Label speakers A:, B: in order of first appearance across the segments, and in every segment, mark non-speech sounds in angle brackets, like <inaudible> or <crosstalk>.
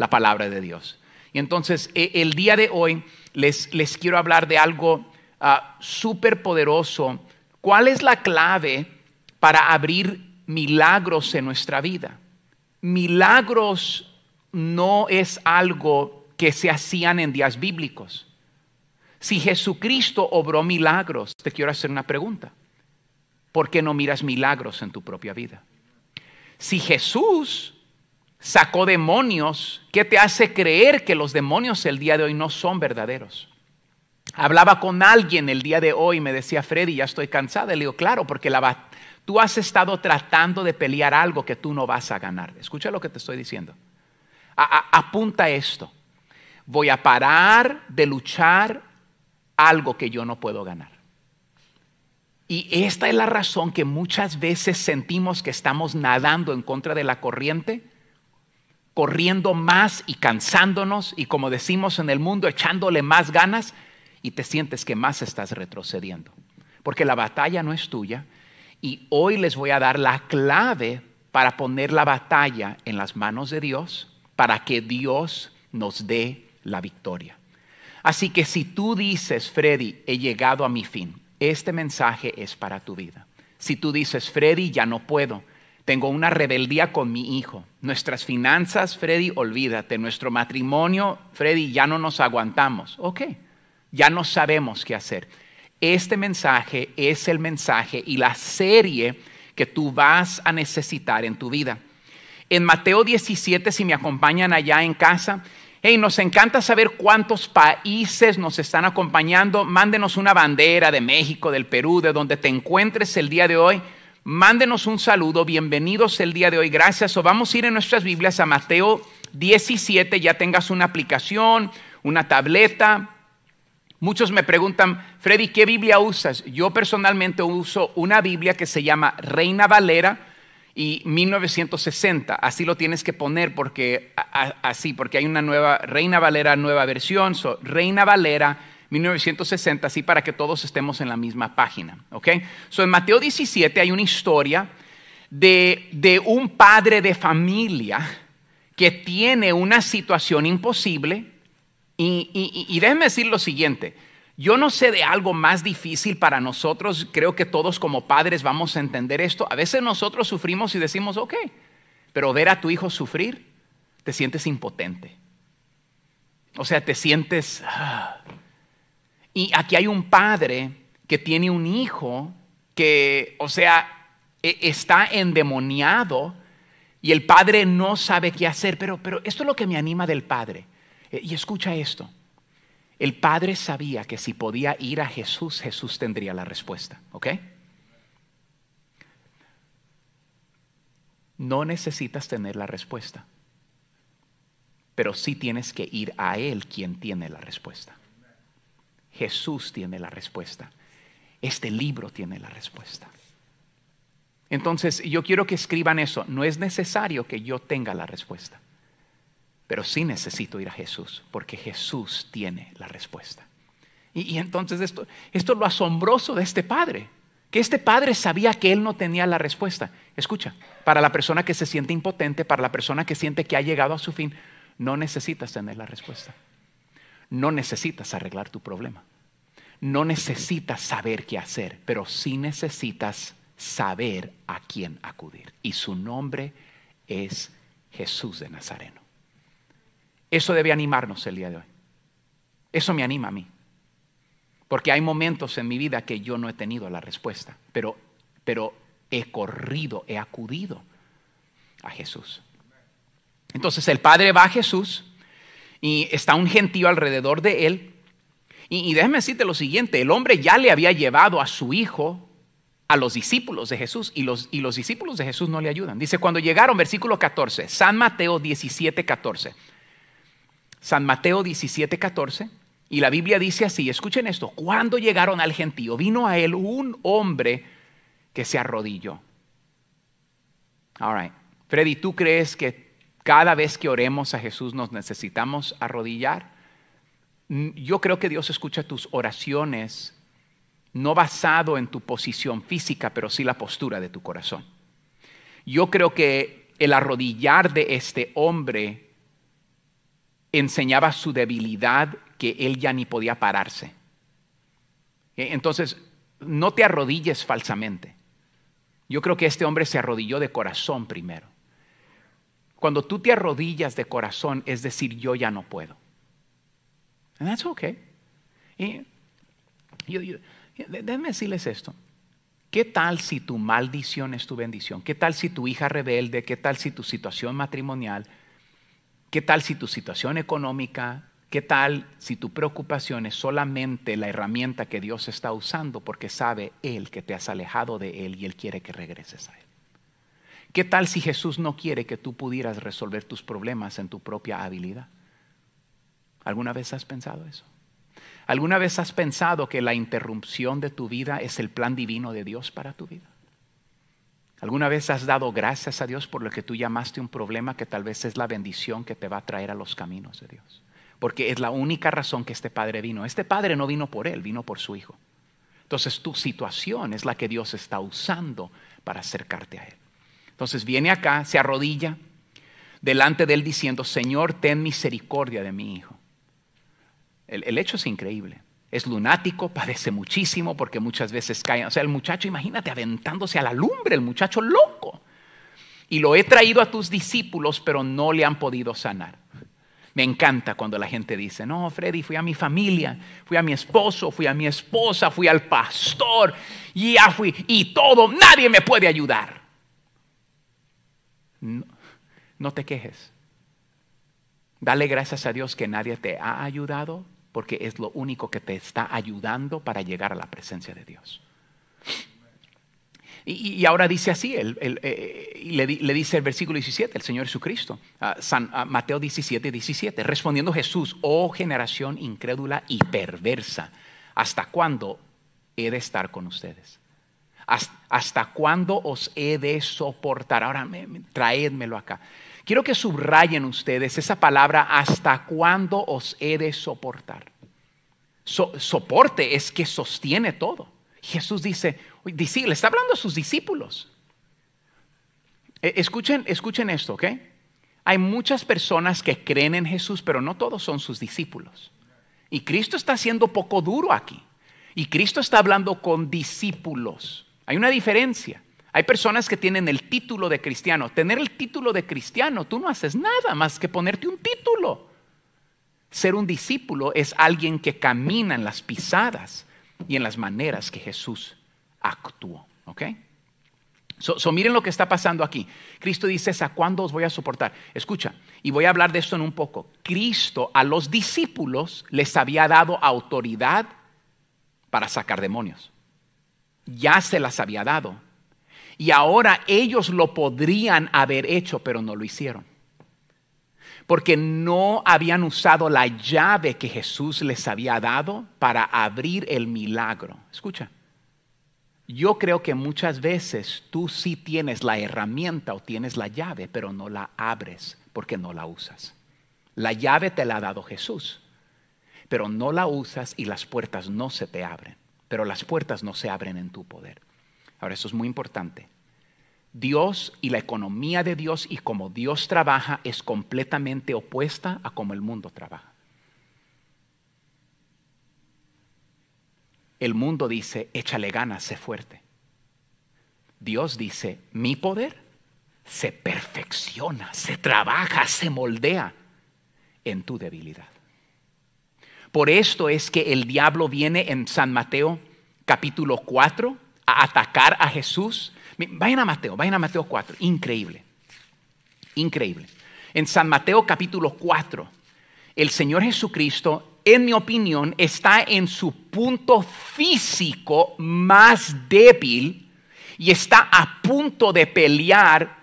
A: la palabra de Dios. Y entonces, e, el día de hoy les, les quiero hablar de algo ah, súper poderoso. ¿Cuál es la clave para abrir milagros en nuestra vida? Milagros no es algo que se hacían en días bíblicos. Si Jesucristo obró milagros, te quiero hacer una pregunta. ¿Por qué no miras milagros en tu propia vida? Si Jesús sacó demonios, ¿qué te hace creer que los demonios el día de hoy no son verdaderos? Hablaba con alguien el día de hoy, me decía Freddy, ya estoy cansada. Le digo, claro, porque la tú has estado tratando de pelear algo que tú no vas a ganar. Escucha lo que te estoy diciendo. A apunta esto. Voy a parar de luchar algo que yo no puedo ganar. Y esta es la razón que muchas veces sentimos que estamos nadando en contra de la corriente corriendo más y cansándonos y como decimos en el mundo, echándole más ganas y te sientes que más estás retrocediendo. Porque la batalla no es tuya y hoy les voy a dar la clave para poner la batalla en las manos de Dios, para que Dios nos dé la victoria. Así que si tú dices, Freddy, he llegado a mi fin, este mensaje es para tu vida. Si tú dices, Freddy, ya no puedo, tengo una rebeldía con mi hijo. Nuestras finanzas, Freddy, olvídate. Nuestro matrimonio, Freddy, ya no nos aguantamos. Ok, ya no sabemos qué hacer. Este mensaje es el mensaje y la serie que tú vas a necesitar en tu vida. En Mateo 17, si me acompañan allá en casa, Hey, nos encanta saber cuántos países nos están acompañando. Mándenos una bandera de México, del Perú, de donde te encuentres el día de hoy mándenos un saludo, bienvenidos el día de hoy, gracias. O vamos a ir en nuestras Biblias a Mateo 17, ya tengas una aplicación, una tableta. Muchos me preguntan, Freddy, ¿qué Biblia usas? Yo personalmente uso una Biblia que se llama Reina Valera y 1960. Así lo tienes que poner porque así, porque hay una nueva Reina Valera, nueva versión, Reina Valera 1960, así para que todos estemos en la misma página. ¿okay? So, en Mateo 17 hay una historia de, un padre de familia que tiene una situación imposible. Y, y, déjenme decir lo siguiente, yo no sé de algo más difícil para nosotros, creo que todos como padres vamos a entender esto. A veces nosotros sufrimos y decimos, ok, pero ver a tu hijo sufrir, te sientes impotente. O sea, te sientes, ah, y aquí hay un padre que tiene un hijo que, o sea, e-, está endemoniado y el padre no sabe qué hacer, pero, pero esto es lo que me anima del padre. E-, y escucha esto. El padre sabía que si podía ir a Jesús, Jesús tendría la respuesta, ¿ok? No necesitas tener la respuesta, pero sí tienes que ir a Él quien tiene la respuesta. Jesús tiene la respuesta. Este libro tiene la respuesta. Entonces, yo quiero que escriban eso. No es necesario que yo tenga la respuesta, pero sí necesito ir a Jesús, porque Jesús tiene la respuesta. Y, entonces esto, esto es lo asombroso de este padre, que este padre sabía que él no tenía la respuesta. Escucha, para la persona que se siente impotente, para la persona que siente que ha llegado a su fin, no necesitas tener la respuesta. No necesitas arreglar tu problema. No necesitas saber qué hacer, pero sí necesitas saber a quién acudir. Y su nombre es Jesús de Nazareno. Eso debe animarnos el día de hoy. Eso me anima a mí. Porque hay momentos en mi vida que yo no he tenido la respuesta, pero, pero he corrido, he acudido a Jesús. Entonces el Padre va a Jesús y está un gentío alrededor de él. Y, y déjeme decirte lo siguiente, el hombre ya le había llevado a su hijo a los discípulos de Jesús y los, y los discípulos de Jesús no le ayudan. Dice, cuando llegaron, versículo 14, San Mateo 17, 14. San Mateo 17, 14. Y la Biblia dice así, escuchen esto, cuando llegaron al gentío, vino a él un hombre que se arrodilló. All right. Freddy, ¿tú crees que cada vez que oremos a Jesús nos necesitamos arrodillar. Yo creo que Dios escucha tus oraciones no basado en tu posición física, pero sí la postura de tu corazón. Yo creo que el arrodillar de este hombre enseñaba su debilidad que él ya ni podía pararse. E, entonces, no te arrodilles falsamente. Yo creo que este hombre se arrodilló de corazón primero. Cuando tú te arrodillas de corazón, es decir, yo ya no puedo. And that's okay. Y, yo, yo, déjenme decirles esto. ¿Qué tal si tu maldición es tu bendición? ¿Qué tal si tu hija rebelde? ¿Qué tal si tu situación matrimonial? ¿Qué tal si tu situación económica? ¿Qué tal si tu preocupación es solamente la herramienta que Dios está usando porque sabe Él que te has alejado de Él y Él quiere que regreses a Él? ¿Qué tal si Jesús no quiere que tú pudieras resolver tus problemas en tu propia habilidad? ¿Alguna vez has pensado eso? ¿Alguna vez has pensado que la interrupción de tu vida es el plan divino de Dios para tu vida? ¿Alguna vez has dado gracias a Dios por lo que tú llamaste un problema que tal vez es la bendición que te va a traer a los caminos de Dios? Porque es la única razón que este padre vino. Este padre no vino por él, vino por su hijo. Entonces tu situación es la que Dios está usando para acercarte a él. Entonces viene acá, se arrodilla delante de él diciendo, Señor, ten misericordia de mi hijo. El, hecho es increíble. Es lunático, padece muchísimo porque muchas veces cae. O sea, el muchacho, imagínate, aventándose a la lumbre, el muchacho loco. Y lo he traído a tus discípulos, pero no le han podido sanar. Me encanta cuando la gente dice, no, Freddy, fui a mi familia, fui a mi esposo, fui a mi esposa, fui al pastor, y ya fui, y todo, nadie me puede ayudar no, te quejes. Dale gracias a Dios que nadie te ha ayudado porque es lo único que te está ayudando para llegar a la presencia de Dios. Y, ahora dice así, eh, eh, le, dice el versículo 17, el Señor Jesucristo, San, Mateo 17, 17, respondiendo Jesús, oh generación incrédula y perversa, ¿hasta cuándo he de estar con ustedes? ¿Hasta cuándo os he de soportar? Ahora me, traédmelo acá. Quiero que subrayen ustedes esa palabra, ¿hasta cuándo os he de soportar? soporte es que sostiene todo. Jesús dice, le está hablando a sus discípulos. E, escuchen, escuchen esto, ¿ok? Hay muchas personas que creen en Jesús, pero no todos son sus discípulos. Y Cristo está siendo poco duro aquí. Y Cristo está hablando con discípulos. Hay una diferencia. Hay personas que tienen el título de cristiano. Tener el título de cristiano, tú no haces nada más que ponerte un título. Ser un discípulo es alguien que camina en las pisadas y en las maneras que Jesús actuó. ¿Ok? So, miren lo que está pasando aquí. Cristo dice, ¿a cuándo os voy a soportar? Escucha, y voy a hablar de esto en un poco. Cristo a los discípulos les había dado autoridad para sacar demonios ya se las había dado. Y ahora ellos lo podrían haber hecho, pero no lo hicieron. Porque no habían usado la llave que Jesús les había dado para abrir el milagro. Escucha, yo creo que muchas veces tú sí tienes la herramienta o tienes la llave, pero no la abres porque no la usas. La llave te la ha dado Jesús, pero no la usas y las puertas no se te abren pero las puertas no se abren en tu poder. Ahora, eso es muy importante. Dios y la economía de Dios y cómo Dios trabaja es completamente opuesta a cómo el mundo trabaja. El mundo dice, échale ganas, sé fuerte. Dios dice, mi poder se perfecciona, se trabaja, se moldea en tu debilidad. Por esto es que el diablo viene en San Mateo capítulo 4 a atacar a Jesús. Vayan a Mateo, vayan a Mateo 4, increíble, increíble. En San Mateo capítulo 4, el Señor Jesucristo en mi opinión, está en su punto físico más débil y está a punto de pelear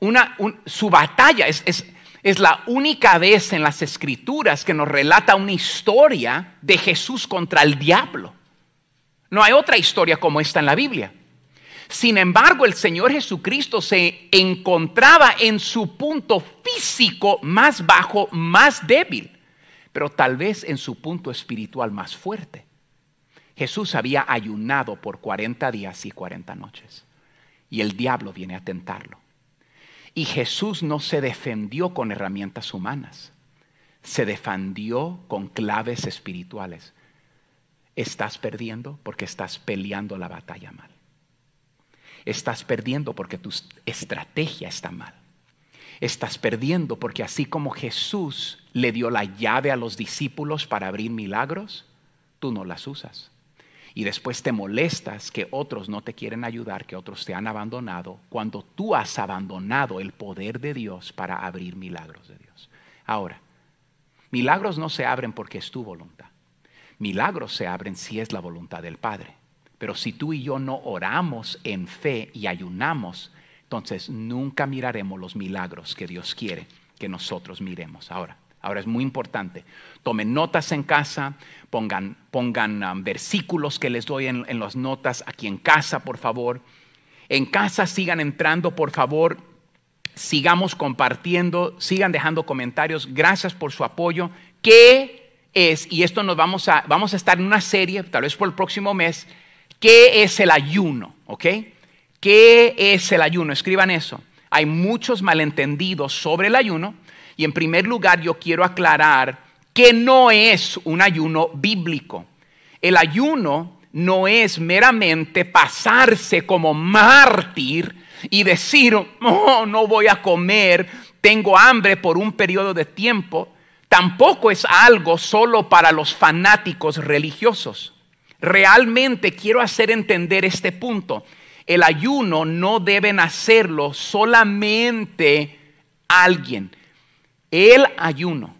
A: una, su batalla. Es, es, es la única vez en las escrituras que nos relata una historia de Jesús contra el diablo. No hay otra historia como esta en la Biblia. Sin embargo, el Señor Jesucristo se encontraba en su punto físico más bajo, más débil, pero tal vez en su punto espiritual más fuerte. Jesús había ayunado por 40 días y 40 noches y el diablo viene a tentarlo. Y Jesús no se defendió con herramientas humanas, se defendió con claves espirituales. Estás perdiendo porque estás peleando la batalla mal. Estás perdiendo porque tu estrategia está mal. Estás perdiendo porque así como Jesús le dio la llave a los discípulos para abrir milagros, tú no las usas y después te molestas que otros no te quieren ayudar, que otros te han abandonado, cuando tú has abandonado el poder de Dios para abrir milagros de Dios. Ahora, milagros no se abren porque es tu voluntad. Milagros se abren si es la voluntad del Padre. Pero si tú y yo no oramos en fe y ayunamos, entonces nunca miraremos los milagros que Dios quiere que nosotros miremos. Ahora, Ahora es muy importante. Tomen notas en casa, pongan, pongan um, versículos que les doy en, las notas aquí en casa, por favor. En casa sigan entrando, por favor. Sigamos compartiendo, sigan dejando comentarios. Gracias por su apoyo. ¿Qué es? Y esto nos vamos a, vamos a estar en una serie, tal vez por el próximo mes. ¿Qué es el ayuno? ¿Ok? ¿Qué es el ayuno? Escriban eso. Hay muchos malentendidos sobre el ayuno y en primer lugar yo quiero aclarar que no es un ayuno bíblico. El ayuno no es meramente pasarse como mártir y decir, oh, no voy a comer, tengo hambre por un periodo de tiempo. Tampoco es algo solo para los fanáticos religiosos. Realmente quiero hacer entender este punto. El ayuno no deben hacerlo solamente alguien. El ayuno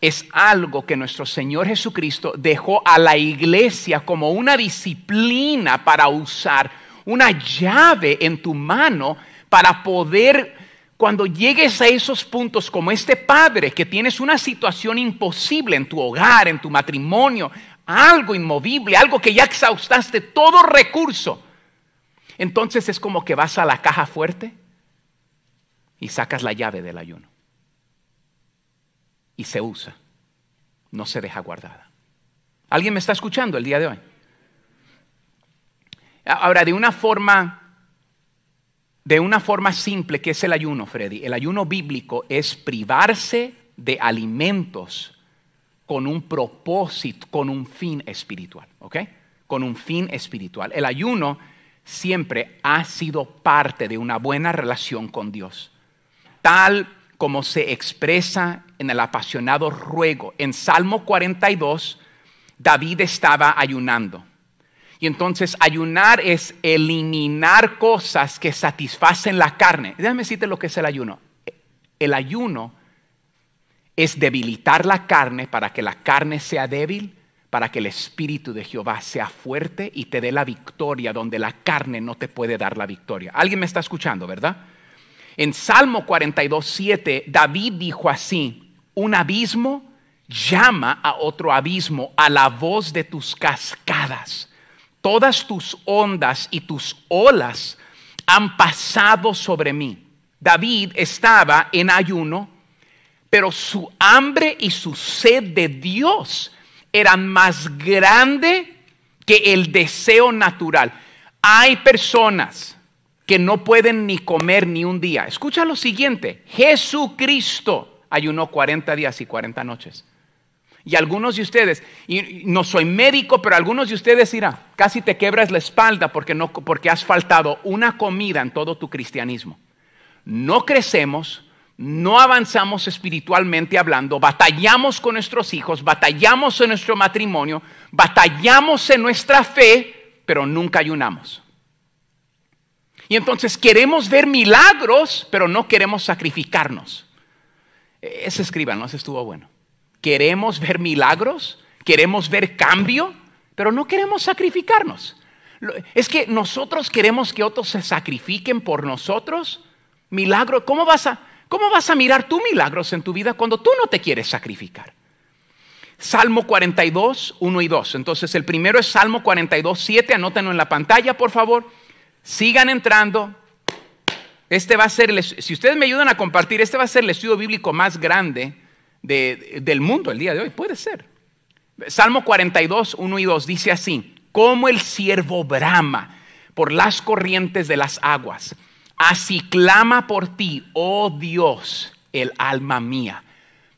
A: es algo que nuestro Señor Jesucristo dejó a la iglesia como una disciplina para usar, una llave en tu mano para poder, cuando llegues a esos puntos como este padre, que tienes una situación imposible en tu hogar, en tu matrimonio, algo inmovible, algo que ya exhaustaste todo recurso, entonces es como que vas a la caja fuerte y sacas la llave del ayuno y se usa, no se deja guardada. ¿Alguien me está escuchando el día de hoy? Ahora, de una forma de una forma simple, ¿qué es el ayuno, Freddy? El ayuno bíblico es privarse de alimentos con un propósito, con un fin espiritual, ¿ok? Con un fin espiritual. El ayuno siempre ha sido parte de una buena relación con Dios, tal como se expresa en el apasionado ruego. En Salmo 42, David estaba ayunando. Y entonces ayunar es eliminar cosas que satisfacen la carne. Déjame decirte lo que es el ayuno. El ayuno es debilitar la carne para que la carne sea débil, para que el Espíritu de Jehová sea fuerte y te dé la victoria donde la carne no te puede dar la victoria. ¿Alguien me está escuchando, verdad? En Salmo 42, 7, David dijo así, un abismo llama a otro abismo, a la voz de tus cascadas. Todas tus ondas y tus olas han pasado sobre mí. David estaba en ayuno, pero su hambre y su sed de Dios eran más grande que el deseo natural. Hay personas que no pueden ni comer ni un día. Escucha lo siguiente, Jesucristo ayunó 40 días y 40 noches. Y algunos de ustedes, y no soy médico, pero algunos de ustedes dirán, casi te quebras la espalda porque, no, porque has faltado una comida en todo tu cristianismo. No crecemos, no avanzamos espiritualmente hablando, batallamos con nuestros hijos, batallamos en nuestro matrimonio, batallamos en nuestra fe, pero nunca ayunamos. Y entonces queremos ver milagros, pero no queremos sacrificarnos. Ese escriban, no, se estuvo bueno. Queremos ver milagros, queremos ver cambio, pero no queremos sacrificarnos. Es que nosotros queremos que otros se sacrifiquen por nosotros. Milagro, ¿cómo vas a, cómo vas a mirar tú milagros en tu vida cuando tú no te quieres sacrificar? Salmo 42, 1 y 2. Entonces el primero es Salmo 42, 7. Anótenlo en la pantalla, por favor. Sigan entrando, este va a ser, si ustedes me ayudan a compartir, este va a ser el estudio bíblico más grande del mundo el día de hoy. Puede ser. Salmo 42, 1 y 2 dice así, como el siervo brama por las corrientes de las aguas, así clama por ti, oh Dios, el alma mía.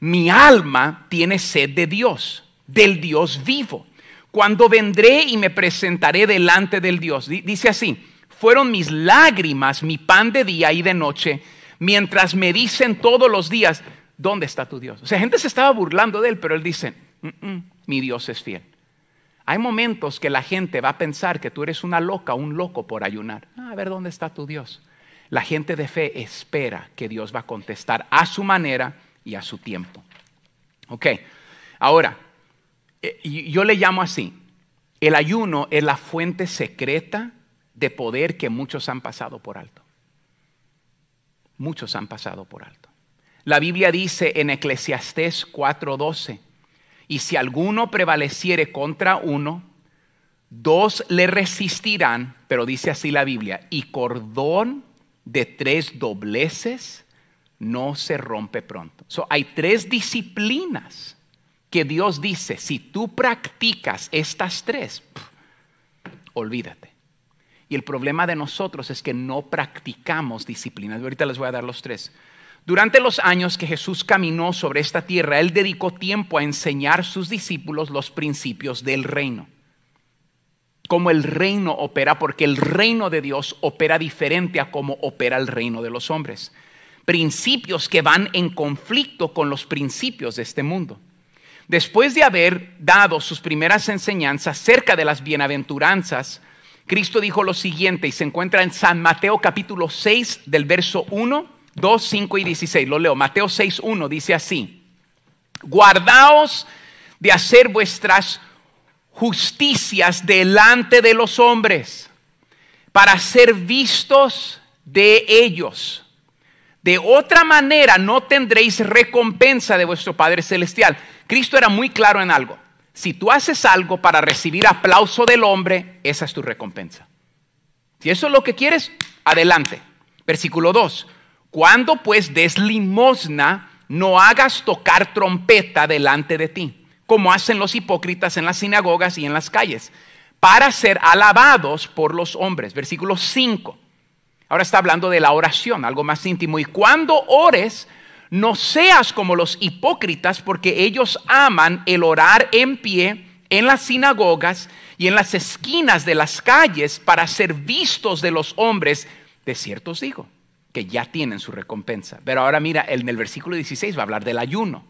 A: Mi alma tiene sed de Dios, del Dios vivo. Cuando vendré y me presentaré delante del Dios, dice así, fueron mis lágrimas, mi pan de día y de noche, mientras me dicen todos los días, ¿dónde está tu Dios? O sea, gente se estaba burlando de él, pero él dice, mm, mm, mi Dios es fiel. Hay momentos que la gente va a pensar que tú eres una loca, un loco por ayunar. Ah, a ver, ¿dónde está tu Dios? La gente de fe espera que Dios va a contestar a su manera y a su tiempo. Ok, ahora, eh, yo le llamo así, el ayuno es la fuente secreta de poder que muchos han pasado por alto. Muchos han pasado por alto. La Biblia dice en Eclesiastés 4:12, y si alguno prevaleciere contra uno, dos le resistirán, pero dice así la Biblia, y cordón de tres dobleces no se rompe pronto. So, hay tres disciplinas que Dios dice, si tú practicas estas tres, olvídate. Y el problema de nosotros es que no practicamos disciplinas. Ahorita les voy a dar los tres. Durante los años que Jesús caminó sobre esta tierra, Él dedicó tiempo a enseñar a sus discípulos los principios del reino. Cómo el reino opera, porque el reino de Dios opera diferente a cómo opera el reino de los hombres. Principios que van en conflicto con los principios de este mundo después de haber dado sus primeras enseñanzas acerca de las bienaventuranzas, Cristo dijo lo siguiente y se encuentra en San Mateo capítulo 6 del verso 1, 2, 5 y 16. Lo leo. Mateo 6, 1 dice así. Guardaos de hacer vuestras justicias delante de los hombres para ser vistos de ellos. De otra manera no tendréis recompensa de vuestro Padre Celestial. Cristo era muy claro en algo. Si tú haces algo para recibir aplauso del hombre, esa es tu recompensa. Si eso es lo que quieres, adelante. Versículo 2. Cuando pues des limosna, no hagas tocar trompeta delante de ti, como hacen los hipócritas en las sinagogas y en las calles, para ser alabados por los hombres. Versículo 5. Ahora está hablando de la oración, algo más íntimo. Y cuando ores, no seas como los hipócritas porque ellos aman el orar en pie en las sinagogas y en las esquinas de las calles para ser vistos de los hombres. De cierto os digo que ya tienen su recompensa. Pero ahora mira, en el versículo 16 va a hablar del ayuno.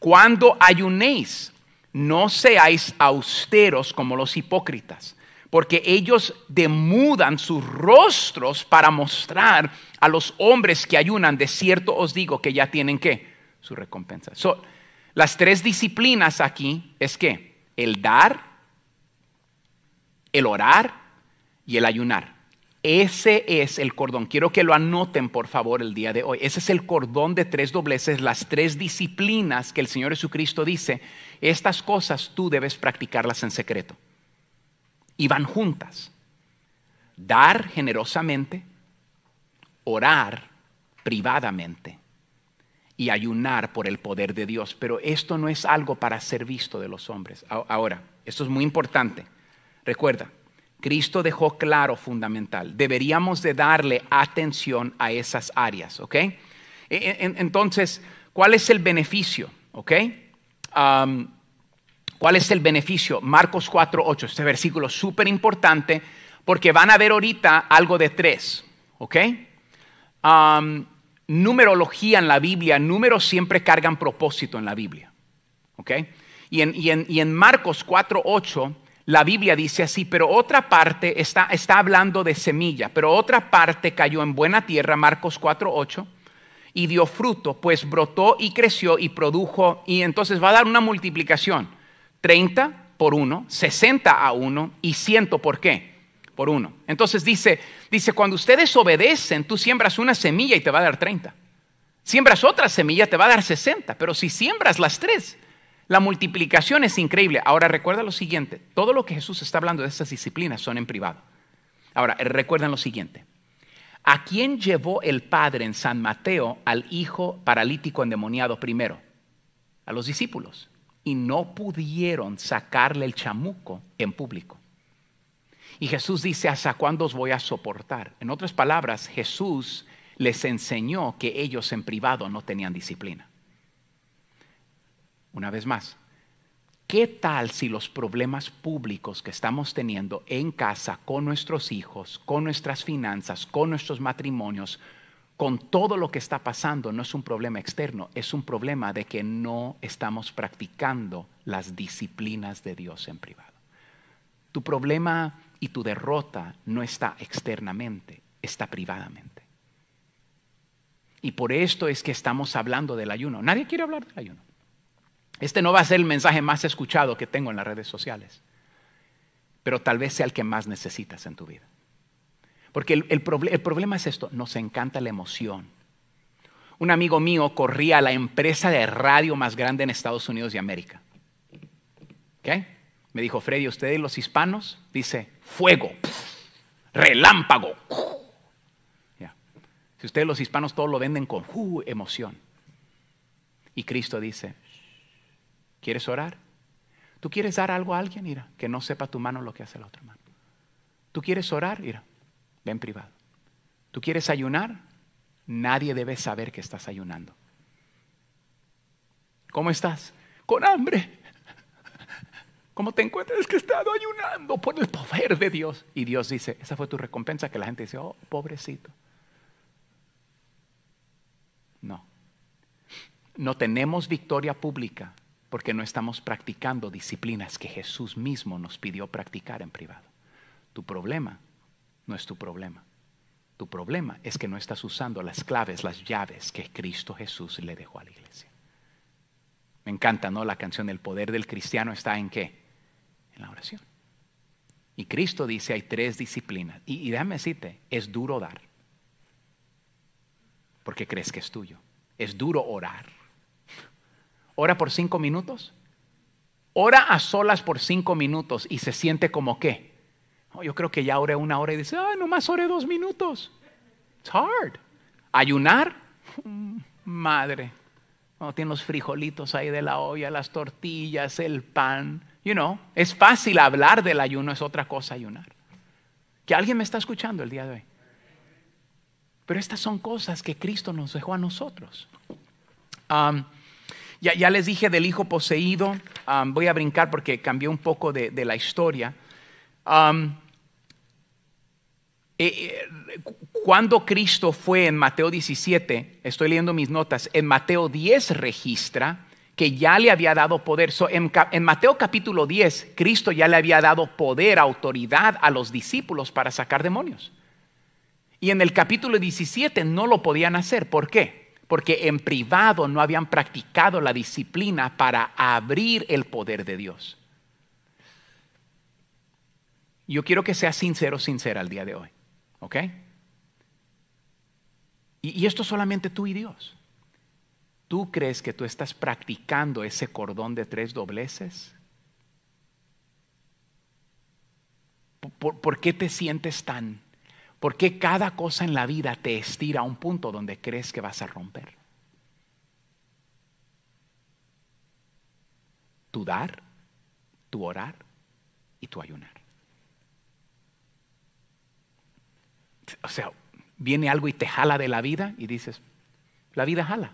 A: Cuando ayunéis, no seáis austeros como los hipócritas porque ellos demudan sus rostros para mostrar a los hombres que ayunan, de cierto os digo que ya tienen qué? Su recompensa. las tres disciplinas aquí es que el dar, el orar y el ayunar. Ese es el cordón. Quiero que lo anoten, por favor, el día de hoy. Ese es el cordón de tres dobleces, las tres disciplinas que el Señor Jesucristo dice. Estas cosas tú debes practicarlas en secreto y van juntas. Dar generosamente, orar privadamente y ayunar por el poder de Dios. Pero esto no es algo para ser visto de los hombres. Ahora, esto es muy importante. Recuerda, Cristo dejó claro fundamental. Deberíamos de darle atención a esas áreas, ¿ok? E, e, entonces, ¿cuál es el beneficio, ok? ¿Cuál es el beneficio? Marcos 4.8. 8, este versículo súper importante, porque van a ver ahorita algo de tres, ¿ok? numerología en la Biblia, números siempre cargan propósito en la Biblia, ¿ok? Y en, Marcos 4.8, 8, la Biblia dice así, pero otra parte está, está hablando de semilla, pero otra parte cayó en buena tierra, Marcos 4, 8 y dio fruto, pues brotó y creció y produjo, y entonces va a dar una multiplicación. 30 por 1, 60 a 1 y 100 por qué? Por 1. Entonces dice, dice, cuando ustedes obedecen, tú siembras una semilla y te va a dar 30. Siembras otra semilla, te va a dar 60. Pero si siembras las tres, la multiplicación es increíble. Ahora recuerda lo siguiente, todo lo que Jesús está hablando de estas disciplinas son en privado. Ahora, eh, recuerden lo siguiente. ¿A quién llevó el Padre en San Mateo al hijo paralítico endemoniado primero? A los discípulos y no pudieron sacarle el chamuco en público. Y Jesús dice, ¿hasta cuándo os voy a soportar? En otras palabras, Jesús les enseñó que ellos en privado no tenían disciplina. Una vez más, ¿qué tal si los problemas públicos que estamos teniendo en casa, con nuestros hijos, con nuestras finanzas, con nuestros matrimonios, con todo lo que está pasando no es un problema externo, es un problema de que no estamos practicando las disciplinas de Dios en privado. Tu problema y tu derrota no está externamente, está privadamente. Y por esto es que estamos hablando del ayuno. Nadie quiere hablar del ayuno. Este no va a ser el mensaje más escuchado que tengo en las redes sociales, pero tal vez sea el que más necesitas en tu vida. Porque el, problema es esto, nos encanta la emoción. Un amigo mío corría a la empresa de radio más grande en Estados Unidos y América. ¿Okay? Me dijo, Freddy, ustedes los hispanos, dice, fuego, relámpago. Si ustedes los hispanos todos lo venden con uh, emoción. Y Cristo dice, ¿quieres orar? ¿Tú quieres dar algo a alguien? Mira, que no sepa tu mano lo que hace la otra mano. ¿Tú quieres orar? Mira, en privado. ¿Tú quieres ayunar? Nadie debe saber que estás ayunando. ¿Cómo estás? Con hambre. ¿Cómo te encuentras? que he estado ayunando por el poder de Dios. Y Dios dice, esa fue tu recompensa que la gente dice, oh, pobrecito. No. No tenemos victoria pública porque no estamos practicando disciplinas que Jesús mismo nos pidió practicar en privado. Tu problema no es tu problema. Tu problema es que no estás usando las claves, las llaves que Cristo Jesús le dejó a la iglesia. Me encanta, ¿no? La canción, el poder del cristiano está en qué? En la oración. Y Cristo dice, hay tres disciplinas. Y, y déjame decirte, es duro dar, porque crees que es tuyo. Es duro orar. Ora por cinco minutos. Ora a solas por cinco minutos y se siente como qué? yo creo que ya oré una hora y dice, ah, nomás oré dos minutos. It's hard. Ayunar, <laughs> madre. tiene los frijolitos ahí de la olla, las tortillas, el pan. You know, es fácil hablar del ayuno, es otra cosa ayunar. Que alguien me está escuchando el día de hoy. Pero estas son cosas que Cristo nos dejó a nosotros. Um, ya, les dije del hijo poseído. Um, voy a brincar porque cambió un poco de, la historia. Um, eh, eh, cuando Cristo fue en Mateo 17, estoy leyendo mis notas, en Mateo 10 registra que ya le había dado poder. en, Mateo capítulo 10, Cristo ya le había dado poder, autoridad a los discípulos para sacar demonios. Y en el capítulo 17 no lo podían hacer. ¿Por qué? Porque en privado no habían practicado la disciplina para abrir el poder de Dios. Yo quiero que sea sincero, sincera al día de hoy. ¿Ok? Y, esto solamente tú y Dios. ¿Tú crees que tú estás practicando ese cordón de tres dobleces? ¿Por, qué te sientes tan? ¿Por qué cada cosa en la vida te estira a un punto donde crees que vas a romper? Tu dar, tu orar y tu ayunar. o sea, viene algo y te jala de la vida y dices, la vida jala.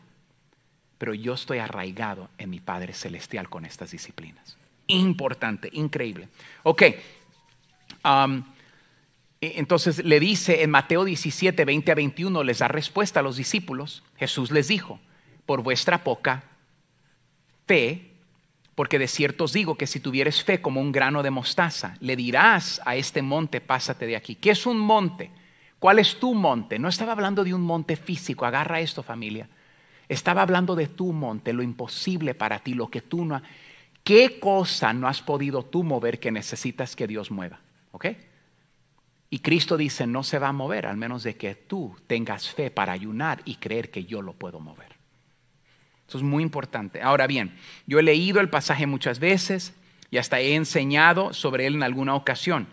A: Pero yo estoy arraigado en mi Padre Celestial con estas disciplinas. Importante, increíble. Ok. Um, e, entonces le dice en Mateo 17, 20 a 21, les da respuesta a los discípulos. Jesús les dijo, por vuestra poca fe, porque de cierto os digo que si tuvieres fe como un grano de mostaza, le dirás a este monte, pásate de aquí. ¿Qué es un monte? ¿Cuál es tu monte? No estaba hablando de un monte físico, agarra esto familia. Estaba hablando de tu monte, lo imposible para ti, lo que tú no... ¿Qué cosa no has podido tú mover que necesitas que Dios mueva? ¿Ok? Y Cristo dice, no se va a mover, al menos de que tú tengas fe para ayunar y creer que yo lo puedo mover. Eso es muy importante. Ahora bien, yo he leído el pasaje muchas veces y hasta he enseñado sobre él en alguna ocasión.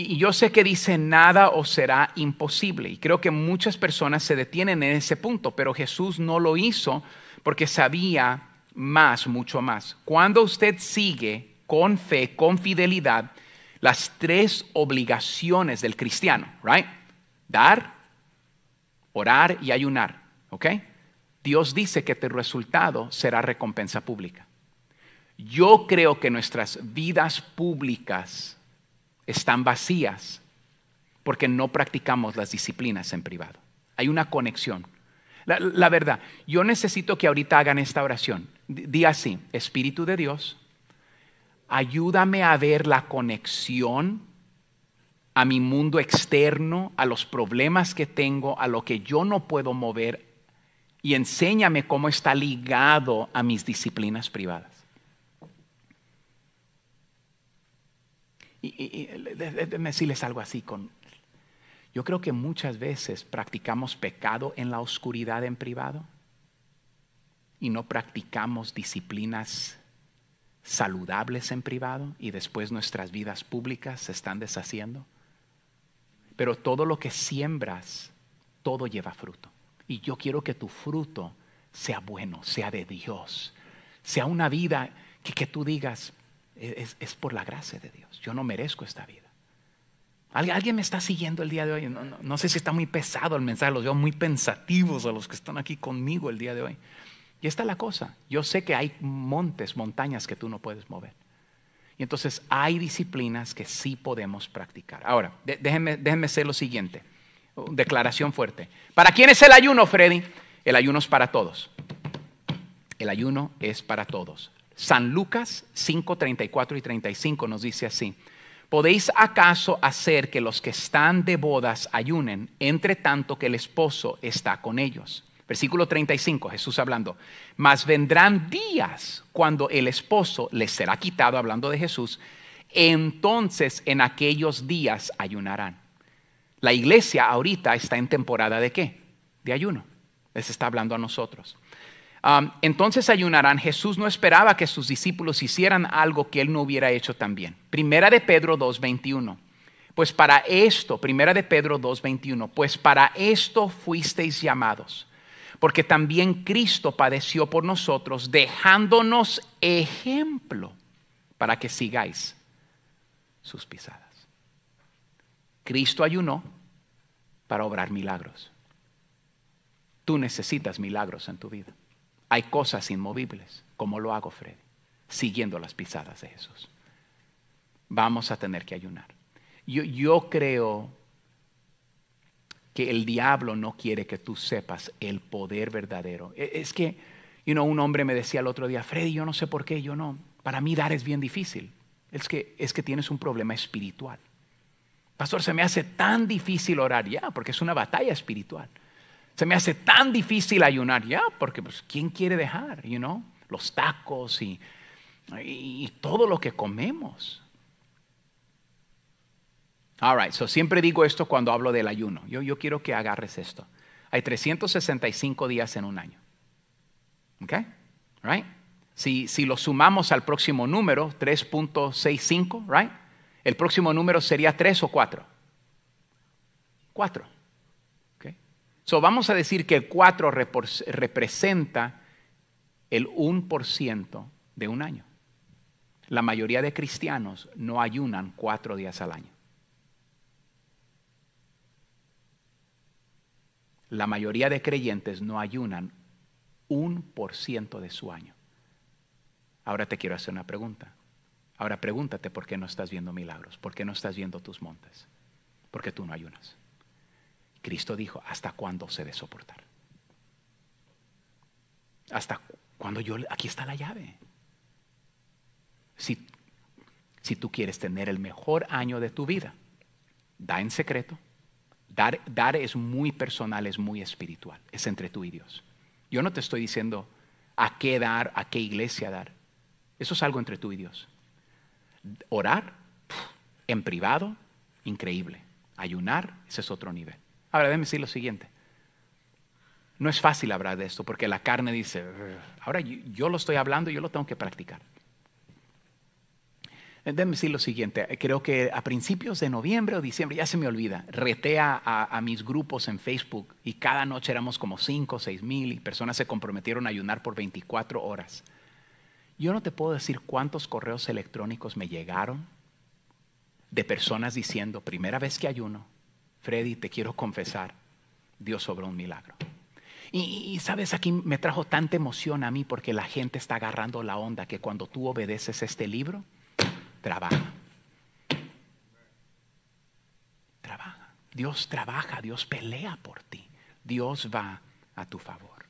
A: Y yo sé que dice nada o será imposible. Y creo que muchas personas se detienen en ese punto, pero Jesús no lo hizo porque sabía más, mucho más. Cuando usted sigue con fe, con fidelidad, las tres obligaciones del cristiano, ¿right? Dar, orar y ayunar, ¿ok? Dios dice que tu resultado será recompensa pública. Yo creo que nuestras vidas públicas están vacías porque no practicamos las disciplinas en privado. Hay una conexión. La, verdad, yo necesito que ahorita hagan esta oración. Di así, Espíritu de Dios, ayúdame a ver la conexión a mi mundo externo, a los problemas que tengo, a lo que yo no puedo mover, y enséñame cómo está ligado a mis disciplinas privadas. Y, déjenme decirles algo así. Con, yo creo que muchas veces practicamos pecado en la oscuridad en privado y no practicamos disciplinas saludables en privado y después nuestras vidas públicas se están deshaciendo. Pero todo lo que siembras, todo lleva fruto. Y yo quiero que tu fruto sea bueno, sea de Dios, sea una vida que, que tú digas, es, por la gracia de Dios. Yo no merezco esta vida. ¿Alguien me está siguiendo el día de hoy? No, sé si está muy pesado el mensaje, los veo muy pensativos a los que están aquí conmigo el día de hoy. Y esta es la cosa. Yo sé que hay montes, montañas que tú no puedes mover. Y entonces hay disciplinas que sí podemos practicar. Ahora, déjenme, déjenme ser lo siguiente. Oh, declaración fuerte. ¿Para quién es el ayuno, Freddy? El ayuno es para todos. El ayuno es para todos. San Lucas 5, 34 y 35 nos dice así. ¿Podéis acaso hacer que los que están de bodas ayunen, entre tanto que el esposo está con ellos? Versículo 35, Jesús hablando. Mas vendrán días cuando el esposo les será quitado, hablando de Jesús, entonces en aquellos días ayunarán. La iglesia ahorita está en temporada de qué? De ayuno. Les está hablando a nosotros entonces ayunarán. Jesús no esperaba que sus discípulos hicieran algo que él no hubiera hecho también. Primera de Pedro 2.21. Pues para esto, primera de Pedro 2.21, pues para esto fuisteis llamados porque también Cristo padeció por nosotros, dejándonos ejemplo para que sigáis sus pisadas. Cristo ayunó para obrar milagros. Tú necesitas milagros en tu vida. Hay cosas inmovibles, como lo hago, Freddy? siguiendo las pisadas de Jesús. Vamos a tener que ayunar. Yo, creo que el diablo no quiere que tú sepas el poder verdadero. E, es que, you know, un hombre me decía el otro día, Freddy, yo no sé por qué, yo no, para mí dar es bien difícil. Es que, es que tienes un problema espiritual. Pastor, se me hace tan difícil orar ya, porque es una batalla espiritual. Se me hace tan difícil ayunar ya, porque pues, ¿quién quiere dejar? You know? Los tacos y, todo lo que comemos. All right, so siempre digo esto cuando hablo del ayuno. Yo, yo quiero que agarres esto. Hay 365 días en un año. ¿Ok? Right? Si, si lo sumamos al próximo número, 3.65, right? El próximo número sería 3 o 4. 4 vamos a decir que el 4 representa el 1% de un año. La mayoría de cristianos no ayunan cuatro días al año. La mayoría de creyentes no ayunan un por ciento de su año. Ahora te quiero hacer una pregunta. Ahora pregúntate por qué no estás viendo milagros, por qué no estás viendo tus montes, porque tú no ayunas. Cristo dijo, ¿hasta cuándo se de soportar? Hasta cuándo yo, aquí está la llave. Si, si tú quieres tener el mejor año de tu vida, da en secreto. Dar, dar es muy personal, es muy espiritual, es entre tú y Dios. Yo no te estoy diciendo a qué dar, a qué iglesia dar. Eso es algo entre tú y Dios. Orar en privado, increíble. Ayunar, ese es otro nivel. Ahora, déjeme decir lo siguiente. No es fácil hablar de esto porque la carne dice, ahora yo, lo estoy hablando, y yo lo tengo que practicar. Eh, déjeme decir lo siguiente, eh, creo que a principios de noviembre o diciembre, ya se me olvida, retea a, a, mis grupos en Facebook y cada noche éramos como 5 o 6 mil y personas se comprometieron a ayunar por 24 horas. Yo no te puedo decir cuántos correos electrónicos me llegaron de personas diciendo, primera vez que ayuno, Freddy, te quiero confesar, Dios obró un milagro. Y, y, sabes, aquí me trajo tanta emoción a mí porque la gente está agarrando la onda que cuando tú obedeces este libro, trabaja. Trabaja. Dios trabaja, Dios pelea por ti. Dios va a tu favor.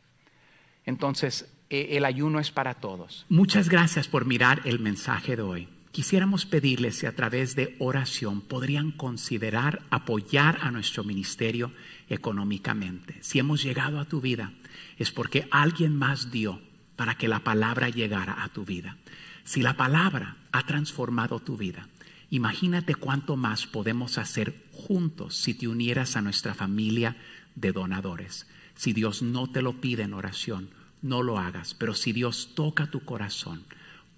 A: Entonces, e, el ayuno es para todos. Muchas gracias por mirar el mensaje de hoy quisiéramos pedirles si a través de oración podrían considerar apoyar a nuestro ministerio económicamente. Si hemos llegado a tu vida, es porque alguien más dio para que la palabra llegara a tu vida. Si la palabra ha transformado tu vida, imagínate cuánto más podemos hacer juntos si te unieras a nuestra familia de donadores. Si Dios no te lo pide en oración, no lo hagas, pero si Dios toca tu corazón,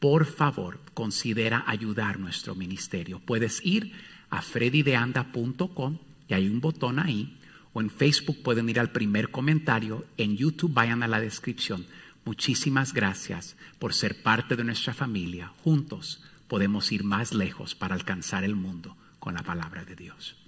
A: por favor, considera ayudar nuestro ministerio. Puedes ir a freddydeanda.com y hay un botón ahí. O en Facebook pueden ir al primer comentario. En YouTube vayan a la descripción. Muchísimas gracias por ser parte de nuestra familia. Juntos podemos ir más lejos para alcanzar el mundo con la palabra de Dios.